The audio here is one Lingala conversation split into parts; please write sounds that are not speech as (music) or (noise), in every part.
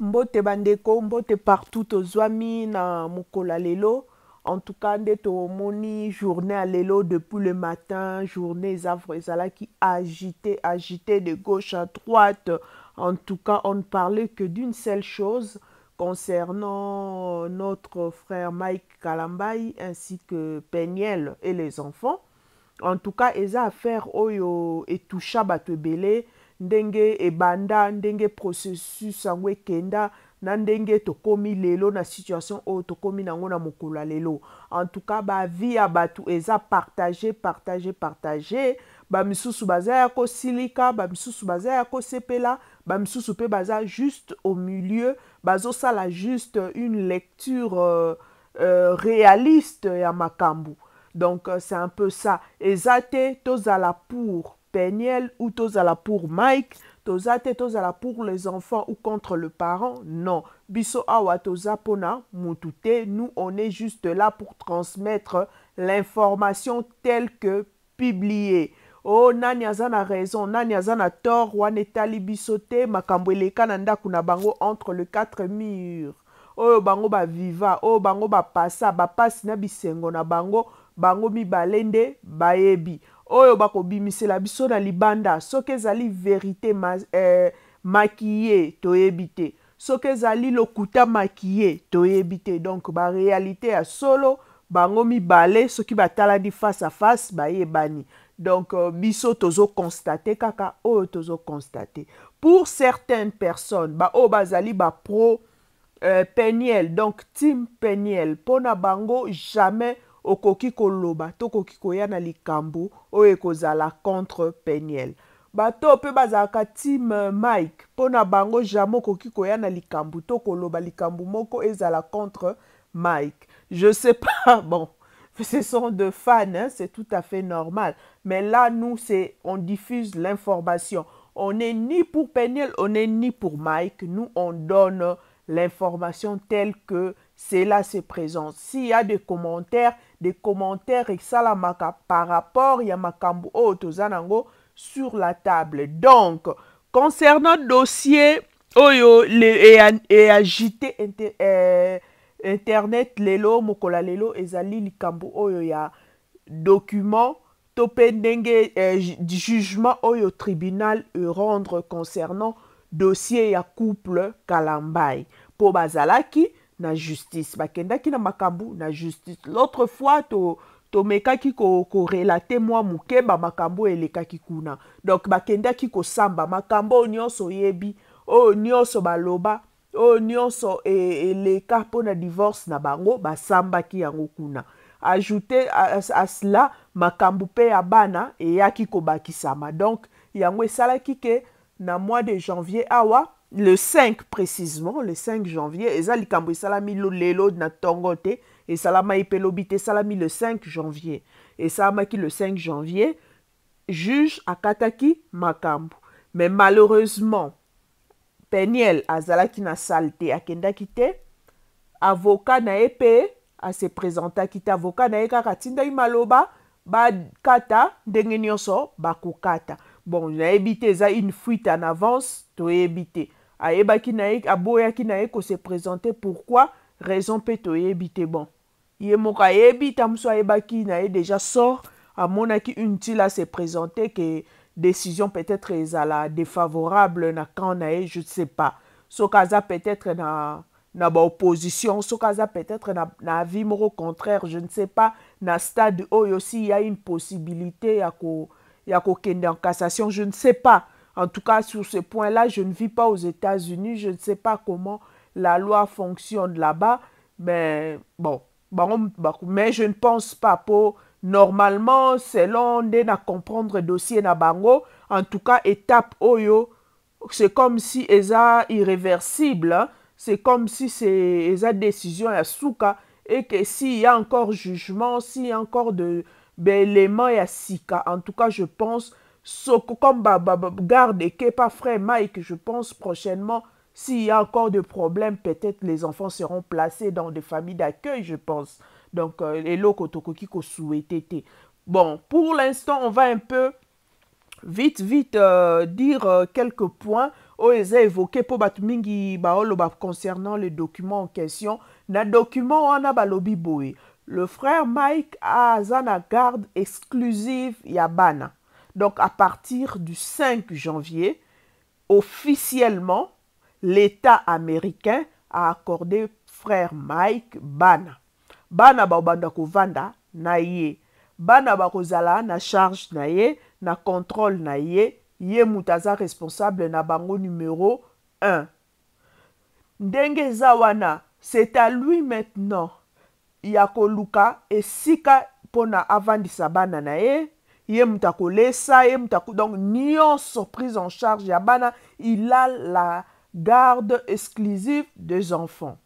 mbote bandeko mbote partout zwami na mokolo lelo en tout cas nde une journée à lelo depuis le matin journée qui qui agité agité de gauche à droite en tout cas on ne parlait que d'une seule chose concernant notre frère Mike Kalambay, ainsi que Peniel et les enfants en tout cas a affaire oyo et à ebele ndenge ebanda ndenge processus yango ekenda na ndenge tokómi lelo na situation oyo tokómi nango na mokolo ya lelo en tout cas bavi ya bato eza partage partage partage bamisusu baza ya kosilika bamisusu baza ya kosepela bamisusu mpe baza juste au milieu bazosala juste une lecture euh, euh, réaliste ya makambo donc euh, c'est un peu ça eza te tozala pour peniel ou tozala pour mike toza te tozala pour les enfants ou contre le parent non biso awa toza mpona mutu te nous on est juste là pour transmettre l'information telle que publiée o oh, nani aza na raison nani aza na tort wana etali biso te makambo eleka na ndako na bango entre le quatre murs oyo oh, bango baviva oyo oh, bango bapasa bapasi na bisengo na bango bango mibale nde bayebi oyo bakobimisela biso na libanda soki ezali verité ma, eh, makiye toyebi te soki ezali lokuta makiye toyebi te donc barealité ya solo bango mibale soki batalani face à face bayebani donc euh, biso tozoconstate kaka oyo tozoconstate pour certaines personnes baoyo bazali bapro euh, peniel donc tim peniel mpona bango jamais okoki koloba to okoki koya na likambo oyo ekozala contre peniel bato mpe bazalaka team euh, mike mpo na bango jamai na likambo to koloba likambo moko ezala contre mike je sais pas (laughs) bon ce sont de fans hein, c'est tout à fait normal mais là nous c'est on diffuse l'information on n'est ni pour peniel on n'est ni pour mike nous on donne l'information telle que c'est là se présent. S'il y a des commentaires, des commentaires et par rapport il y a sur la table. Donc concernant dossier oyo et, e, e agité e, internet lelo mokola lelo ezali Likambu. oyo ya document Topendenge, jugement oyo tribunal rendre concernant dossier ya couple Kalambay. Pour bazalaki na justice bakendaki na makambo na justice l'autre fois to tomekaki korelate ko mwa moke bamakambo elekaki kuna donk bakendaki kosamba makambo oyo nyonso oyebi oyo nyonso baloba oyo nyonso e, eleka e, mpo na divorce na bango basambaki yango kuna ajoute asila as makambo mpe ya bana eyaki kobakisama donk yango esalaki ke na mois de janvier awa le 5 précisement le 5 janvier eza likambo esalami lelo na ntongo te esalamai mpe lobi te esalami le 5 janvier esalamaki le 5 janvier juge akataki makambo mais malheureusement peniel azalaki na sale te akendaki te avoka na ye mpe aseprésentaki te avoka na ye kaka atindaki maloba bakata ndenge nyonso bakokata bon nayebi te eza une fuite en avance toyebi te ayebaki na ye aboyaki na ye kose présente pourquoi raison mpe toyebi te bon ye moko ayebi ta mosusu ayebaki na ye déjà sort amonaki untile ase présente ke décision peut-être ezala défavorable na camp na ye je sais pas soki aza peut-être na na baopposition soki aza peut-être na, na avis moko contraire je ne sais pas na stade oyo si ya une possibilité ya, ko, ya kokende en cassation je ne sais pas En tout cas, sur ce point-là, je ne vis pas aux États-Unis. Je ne sais pas comment la loi fonctionne là-bas. Mais bon, mais je ne pense pas pour normalement selon à comprendre dossier na bango en tout cas étape oyo c'est comme si eza irréversible hein. c'est comme si c'est eza décision à Souka et que s'il y a encore jugement s'il y a encore de ben, éléments à sika en tout cas je pense comme Garde et pas frère Mike, je pense prochainement, s'il y a encore des problèmes, peut-être les enfants seront placés dans des familles d'accueil, je pense. Donc, et euh, Tokokiko souhaité. Bon, pour l'instant, on va un peu vite, vite euh, dire euh, quelques points. Oeza évoqué pour Batmingi Baoloba concernant les documents en question. Na document en balobi Le frère Mike a zana garde exclusive yabana. Donc à partir du 5 janvier, officiellement, l'État américain a accordé frère Mike bana. Bana baobanda kovanda na ye. Bana bakozala na charge na na contrôle na ye, responsable na bango numéro 1. Ndenge zawana, c'est à lui maintenant Yako Luka, et Sika pona avandisa bana na ye ye moto akolesa ye moto ako donc nyonso prise en charge ya bana il a la garde exclusive des enfants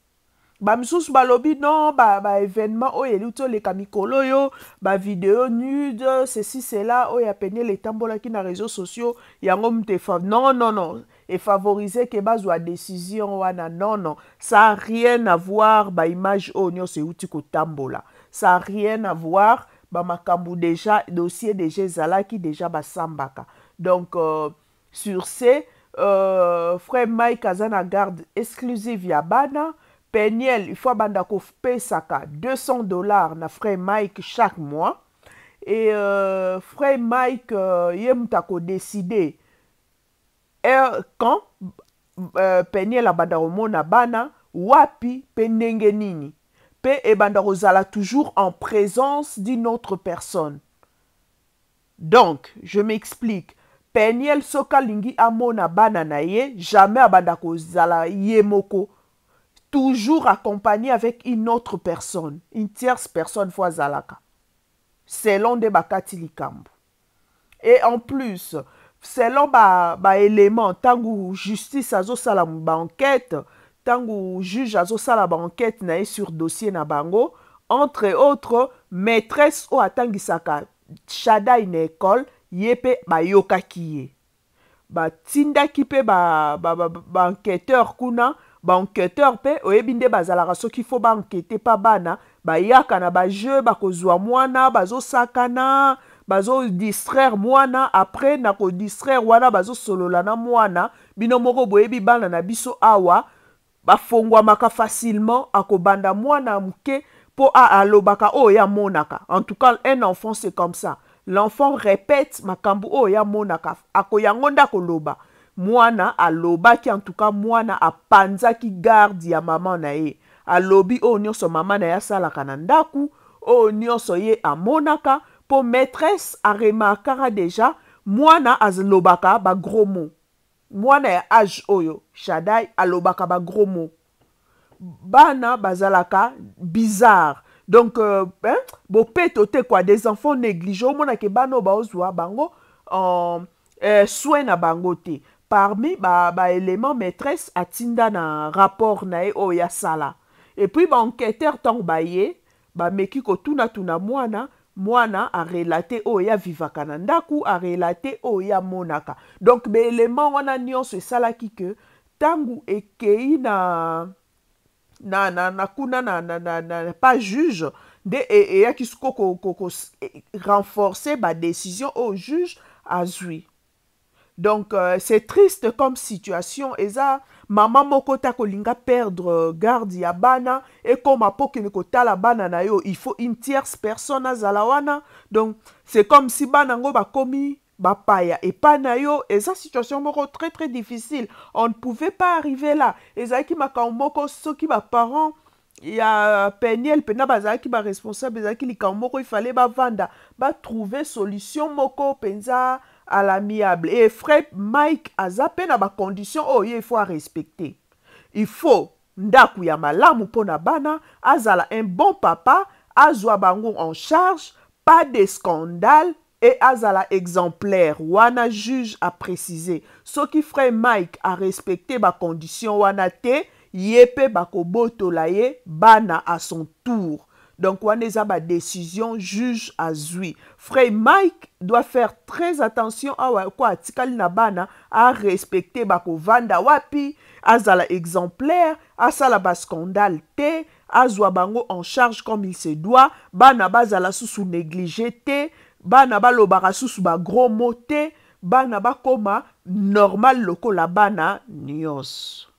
bamisusu balobi non baévénement ba oyo eli ti oleka mikolo oyo bavideo nude ceci cela oyo apeniel etambolaki na réseau sociaux yango moto efa non non non efavorise ke bazwa décision wana non non ça a rien à voir baimage oyo nyonso euti kotambola ça a rien à voir bamakambo déjà dossier déjà ezalaki déjà basambaka donc euh, sur ce euh, frère mike aza na garde exclusive ya bana peniel il faut abanda kopesaka 200 dollars na frère mike chaque mois et euh, frère mike euh, ye moto akodeside er, quand euh, peniel abanda komona bana wapi mpe ndenge nini mpe ebanda kozala toujours en présence d'une autre personne donc je m'explique peniel soki alingi amona bana na ye jamais abanda kozala ye moko toujours accompagné avec une autre personne une tierce personne fo azalaka selon nde bakati likambo et en plus selon baélément ba ntango justice azosala baenquête ba ntango juge azosala baenquête na ye sur dossier na bango entre autres maîtresse oyo atangisaka shadai na ekole ye mpe bayokaki ye batindaki mpe baenquêteur ba, ba, ba kuna baenquêteur mpe oyebi nde bazalaka soki fo baenkete mpa bana bayaka na bajeu bakozwa mwana bazosakana bazodistraire mwana apres na kodistraire wana bazosolola na mwana bino moko boyebi bana na biso awa bafongwamaka facilement akobanda mwana ya moke mpo alobaka oyo amonaka en tout cas un enfant c'est comme ça l'enfant répète makambo oyo amonaka akoyango nde akoloba mwana alobaki en tout cas mwana apanzaki garde ya mama na ye alobi oyo nyonso mama na ye asalaka na ndaku oyo nyonso ye amonaka mpo maîtresse aremarkaka deja mwana alobaka bagros mot mwana ya age oyo shadai alobaka bagros mot bana bazalaka bizarre donc euh, hein, bopeto te quoi des enfants néglige omonaka bana oyo baozwa bango euh, euh, soin na bango te parmi baélément ba, ba maîtresse atinda na rapport na ye oyo asala epuis baenquêteur ntango baye bameki kotunatuna mwana mwana arelate oyo avivaka na ndaku arelate oyo amonaka donk baelema wana nyonso esalaki ke ntango ekei na na, na, na kuna na, na, na, na pas juge nde e, eyaki e, siko renforcer badécision oyo juge azwi donc euh, c'est triste comme situation eza mama moko ta kolinga perdre euh, garde ya bana ekóma mpo kende kotala bana na yo il faut une tierce personne azala wana donc c'est comme si bana yango bakómi bapaya epai na yo eza situation moko très très difficile on ne pouvait pas arriver là ezalaki makambo moko soki baparent ya peniel mpena bazalaki baresponsable ezalaki likambo moko efale bavanda batrouve solution moko mpenza à l'amiable et frère mike aza mpe na bacondition oyo oh, ifo arespecte ifo ndako ya malamu mpo na bana azala un bon papa azwa bango en charge pas de scandale e azala exemplaire wana juge aprécise soki frère mike arespecte bacondition wana te ye mpe bakobotola ye bana à son tour donc wana eza badécision juge azwi frère mike doit faire très attention awa ko atikali na bana arespecte bakovanda wapi azala exemplaire asala bascandale te azwa bango en charge comme il se doit bana bazala susu néglige te bana balobaka susu bagros mo te bana bakoma normal lokola bana nyonso